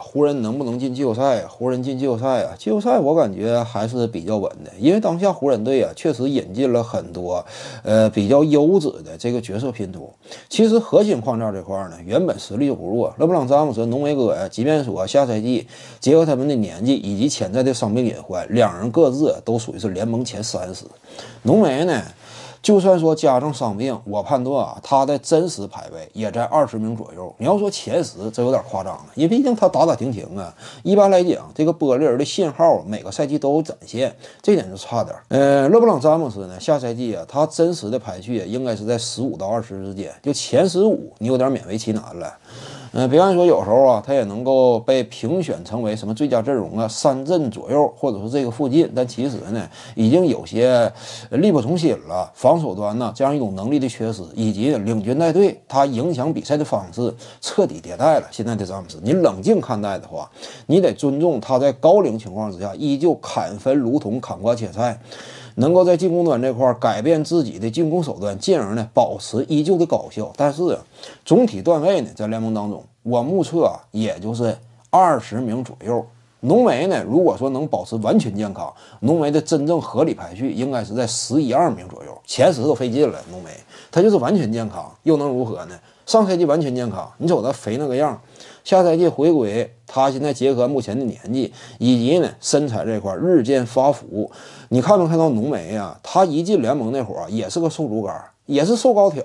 湖人能不能进季后赛啊？湖人进季后赛啊？季后赛我感觉还是比较稳的，因为当下湖人队啊确实引进了很多呃比较优质的这个角色拼图。其实核心框架这块儿呢，原本实力就不弱。勒布朗詹姆斯、浓眉哥呀，即便说下赛季结合他们的年纪以及潜在的伤病隐患，两人各自都属于是联盟前三十。浓眉呢？就算说加重伤病，我判断啊，他的真实排位也在二十名左右。你要说前十，这有点夸张了，因为毕竟他打打停停啊。一般来讲，这个玻璃人的信号每个赛季都有展现，这点就差点。呃，勒布朗詹姆斯呢，下赛季啊，他真实的排序应该是在十五到二十之间，就前十五，你有点勉为其难了。嗯，比方说有时候啊，他也能够被评选成为什么最佳阵容啊，三阵左右，或者说这个附近。但其实呢，已经有些力不从心了。防守端呢，这样一种能力的缺失，以及领军带队，他影响比赛的方式彻底迭代了现在的詹姆斯。你冷静看待的话，你得尊重他在高龄情况之下依旧砍分如同砍瓜切菜。能够在进攻端这块改变自己的进攻手段，进而呢保持依旧的高效。但是啊，总体段位呢在联盟当中，我目测也就是二十名左右。浓眉呢，如果说能保持完全健康，浓眉的真正合理排序应该是在十一二名左右，前十都费劲了。浓眉他就是完全健康，又能如何呢？上赛季完全健康，你瞅他肥那个样。下赛季回归，他现在结合目前的年纪以及呢身材这块日渐发福，你看没看到浓眉啊？他一进联盟那会儿也是个瘦竹竿，也是瘦高挑。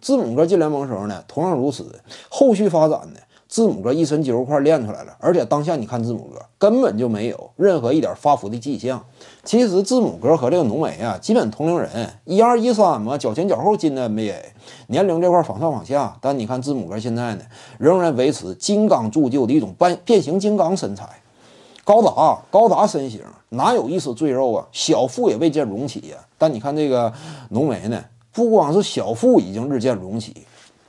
字母哥进联盟时候呢，同样如此，后续发展呢，字母哥一身肌肉块练出来了，而且当下你看字母哥根本就没有任何一点发福的迹象。其实字母哥和这个浓眉啊，基本同龄人，一二一三嘛，脚前脚后进的 NBA，年龄这块仿上仿下。但你看字母哥现在呢，仍然维持金刚铸就的一种半变形金刚身材，高达高达身形，哪有一丝赘肉啊？小腹也未见隆起呀。但你看这个浓眉呢，不光是小腹已经日渐隆起。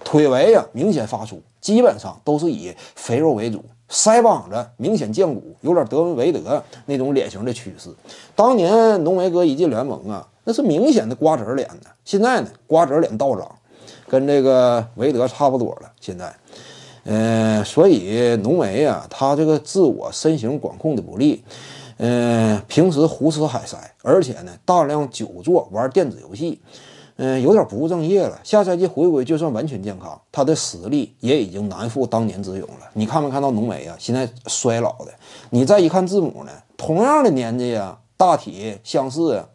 腿围呀明显发粗，基本上都是以肥肉为主。腮帮子明显见骨，有点德文维德那种脸型的趋势。当年浓眉哥一进联盟啊，那是明显的瓜子脸呢。现在呢，瓜子脸倒长，跟这个维德差不多了。现在，嗯，所以浓眉啊，他这个自我身形管控的不利，嗯，平时胡吃海塞，而且呢，大量久坐玩电子游戏。嗯，有点不务正业了。下赛季回归就算完全健康，他的实力也已经难复当年之勇了。你看没看到浓眉啊？现在衰老的。你再一看字母呢，同样的年纪呀，大体相似啊。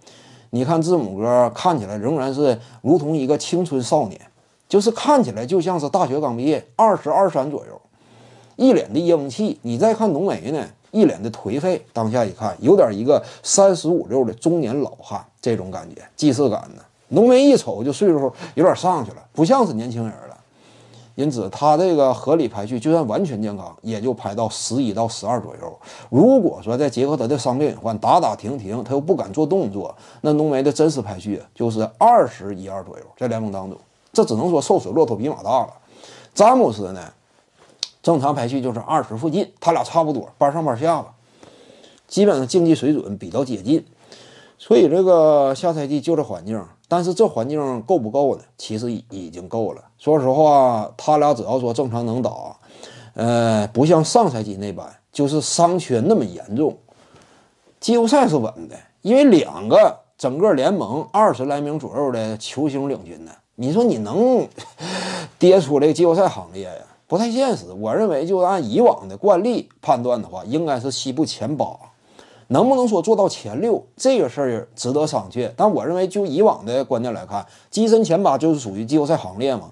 你看字母哥看起来仍然是如同一个青春少年，就是看起来就像是大学刚毕业，二十二三左右，一脸的英气。你再看浓眉呢，一脸的颓废。当下一看，有点一个三十五六的中年老汉这种感觉，既视感呢。浓眉一瞅就岁数有点上去了，不像是年轻人了。因此，他这个合理排序就算完全健康，也就排到十一到十二左右。如果说再结合他的伤病隐患，打打停停，他又不敢做动作，那浓眉的真实排序就是二十一二左右。在联盟当中，这只能说瘦死骆驼比马大了。詹姆斯呢，正常排序就是二十附近，他俩差不多，半上半下吧，基本上竞技水准比较接近。所以这个下赛季就这环境。但是这环境够不够呢？其实已经够了。说实话，他俩只要说正常能打，呃，不像上赛季那般，就是伤缺那么严重。季后赛是稳的，因为两个整个联盟二十来名左右的球星领军呢，你说你能 跌出这个季后赛行列呀？不太现实。我认为，就按以往的惯例判断的话，应该是西部前八。能不能说做到前六这个事儿值得商榷，但我认为就以往的观点来看，跻身前八就是属于季后赛行列嘛。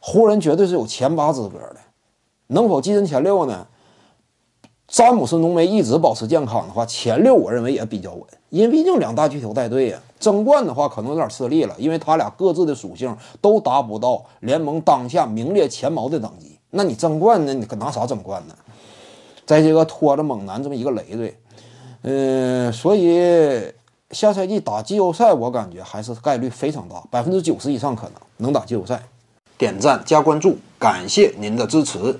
湖人绝对是有前八资格的，能否跻身前六呢？詹姆斯浓眉一直保持健康的话，前六我认为也比较稳，因为毕竟两大巨头带队呀，争冠的话可能有点吃力了，因为他俩各自的属性都达不到联盟当下名列前茅的等级。那你争冠呢？你可拿啥争冠呢？再一个拖着猛男这么一个累赘。嗯，所以下赛季打季后赛，我感觉还是概率非常大，百分之九十以上可能能打季后赛。点赞加关注，感谢您的支持。